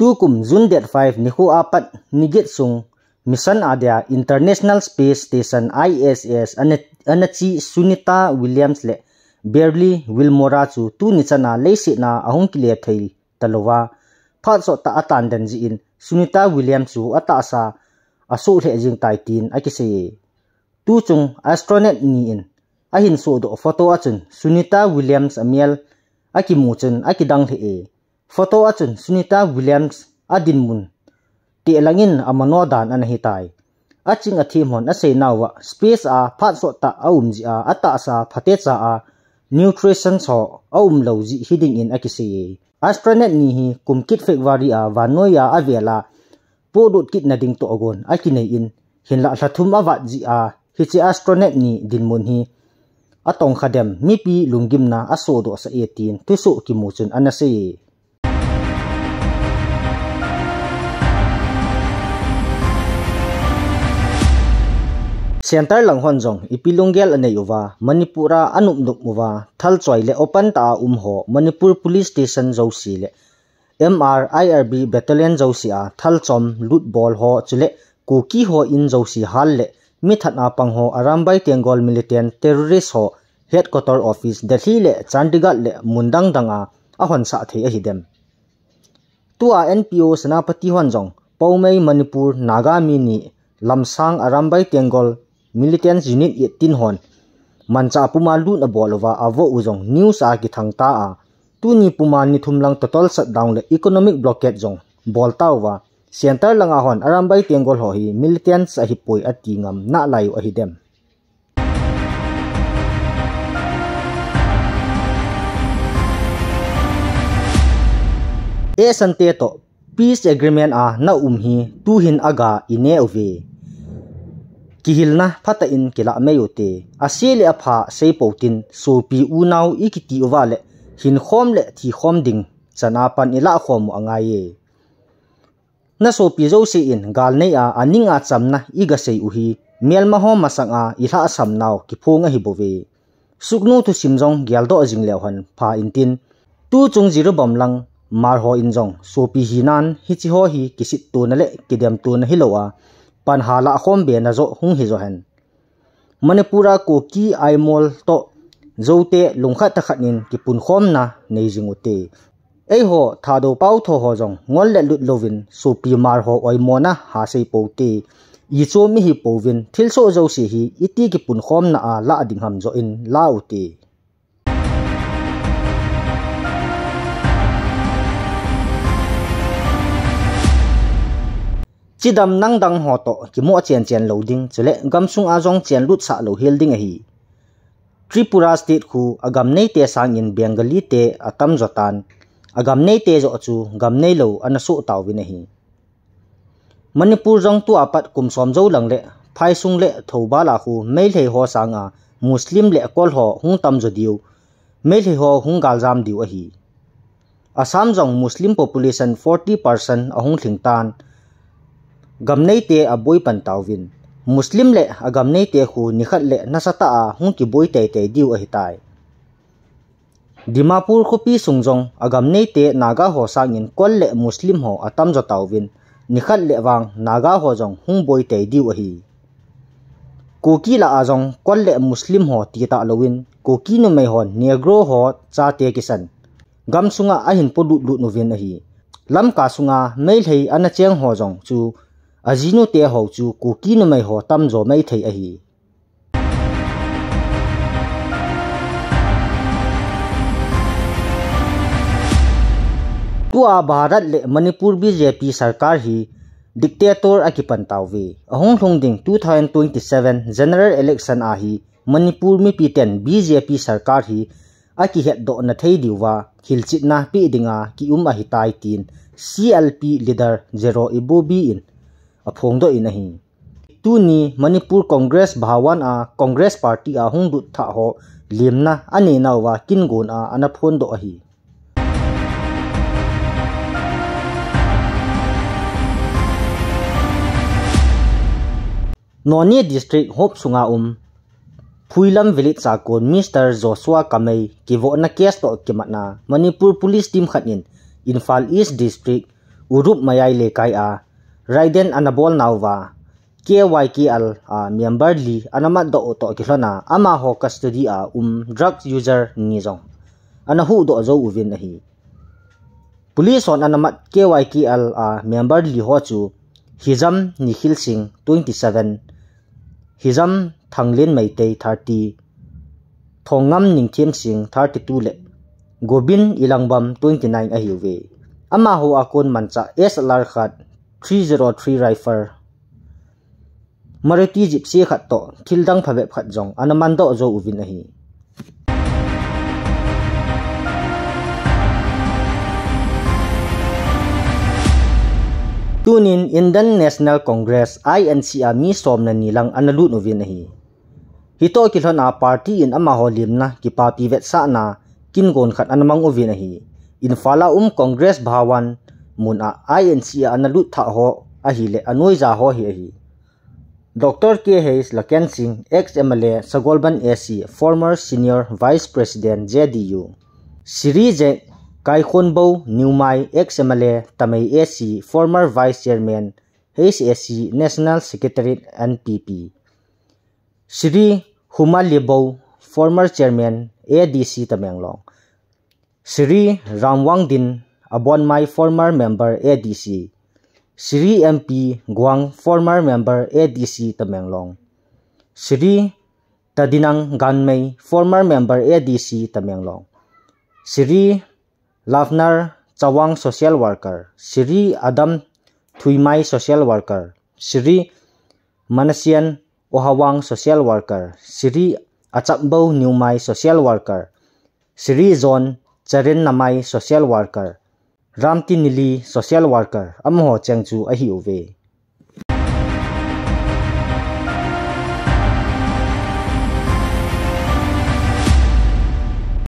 tu kum zun det five ni hu apat ni get sung mission adia international space station iss anachi sunita williams le berly wilmora chu tu ni chana leisi na ahung kile thei talowa phat so ta atan den ji in sunita williams chu ata sa asu le jing tai tin akise tu chung astronaut ni in ahin so do photo achun sunita williams amiel aki mu chun aki dang he e. Photo achun Sunita Williams adinmun ti elangin amano dan anahitai aching athim hon ase nawa space a phatso ta aumji a ata sa phate cha a nutrition so aum loji hiding in akisi astronaut ni hi kumkit fek wari a vanoya avela podut kit na ding to agon akinai in hinla hlathum awat ji a hichi astronet ni dinmun hi atong khadem mipi lungimna aso do sa etin tusu kimuchun anase center lang hon jong ipilunggel ane uwa manipura anum duk muwa thal choi le open ta um ho manipur police station zo si le MRIRB battalion zo si a thal chom loot ball ho chule kuki ho in zo si hal le mi that na pang ho arambai tengol militant terrorist ho headquarter office delhi le chandigarh le mundang danga a hon sa the a hidem tua NPO senapati hon jong paumei manipur nagami ni lamsang arambai tengol militant unit ye tin hon mancha puma na abolowa avo uzong news a ki thangta a tuni puma ni thumlang total shutdown le economic blockade jong boltawa center langa hon arambai tengol ho hi militant sahi poi atingam na laiu layu ahidem e sante to peace agreement a na umhi hi tu hin aga ine ove Kihil na phata in kilaa mayote Ase le a phaa say poutin Sopi uu naaw ikiti uvaale Hin khom le thii khomding Chanapan ilaak khomwa ngaaye Na Sopi zau say in Galnei a aning a chamna i gasay uhi m e l maha masang a ilaak a m n a a kipo nga hibove Sugnu tu simzong gyaldo a zingleauhan Paa intin Tu zung zirubom lang Malho inzong Sopi hinan panhala khom be na zo hung hi zo hen manipura ko ki ai aimol to tê zote khát nín ki pun khom na nei jingute ei ho thado pau tho ho jong lụt le lut lovin supi mar ho oi mona ha sei pote i chu mi hi povin thil so zo hì, ít iti ki pun khom na a la ding ham zo in la uti chi dam nang dang ho to ki mo chen chen lo ding chule gam sung a jong chen lut sa lo hil ding hi tripura state khu agam nei te sang in bengali te atam jotan agam nei te zo chu gam nei lo an so tàu vi hi manipur jong tu apat kum som zo lang le phai sung le ba la khu mei họ sang sanga muslim le kol họ hung tam zo diu mei le ho hung gal jam diu a hi assam jong muslim population 40% ahung thling tan gamnei te a boi pan tawin muslim le a gamnei te khu nikhat le nasata a hung ki boi te te diu a hitai dimapur khupi sungjong agam nei te naga ho sangin kol le muslim ho atam jo tawin nikhat le wang naga ho jong hung boi te diu a hi kuki la ajong kol le muslim ho ti ta lowin kuki no mai hon negro ho cha te kisan gam sunga a hin pu lu lu Vin a hi lam ka sunga mei lei ana cheng ho jong chu à gì nó tiếc hậu chú cụ kỹ nó mày họ tâm rồi mấy thấy ấy tua Bharat le Manipur BJP sarkar hi dictator akipan tawve ahong thong ding 2027 general election a Manipur mi piten BJP sarkar hi aki het do na thei diwa khilchit na pi dinga ki um a hitai tin CLP leader Zero Ibobi in phong do in hi tu ni manipur congress bhawan a congress party a hung dut tha ho limna nào nawa kinh gon a anh anaphon do hi Nonia district hop sunga um Phuilam lịch sa kon Mr Joshua Kamei kivo na case to kimatna Manipur police team khatin Infal East district Urup Mayai lekai a raiden anabol nauwa KYK al a uh, member li anama do to kilona ama ho custody a uh, um drug user ni jong ana do zo uvin Nahi. police on anama KYK al a uh, member li ho chu hizam nikhil singh 27 hizam thanglin meitei 30 thongam ningthem singh 32 le gobin ilangbam 29 Ahiwe, hiwe ama ho akon mancha SLR khat 303 rifle Maruti Gypsy khat to thildang phabe khat jong anaman to zo uvin ahi Tunin Indian National Congress INC ami somna nilang analut novin ahi Hito kilhon a party in ama holim na ki papi vet sa na kin gon khat anamang uvin ahi Infala um Congress Bhawan mun a INC a na lut tha ho a hi le anoi za ho hi hi Dr K Hayes Lakhan Singh ex MLA Sagolban AC former senior vice president JDU Sri J Kai Khon Bau Newmai ex MLA Tamai AC former vice chairman Hayes AC national secretary NPP Sri Humali Bau former chairman ADC Tamanglong Sri Ramwang Din abon mai former member ADC, Sri MP Guang former member ADC Tamenglong, Sri Tadinang Ganmei former member ADC Tamenglong, Sri Lavnar Chawang social worker, Sri Adam Thuimai social worker, Sri Manasian Ohawang social worker, Sri Achakbo Newmai social worker, Sri John Charin Namai social worker, ramti nili social worker amo changchu ahi uve.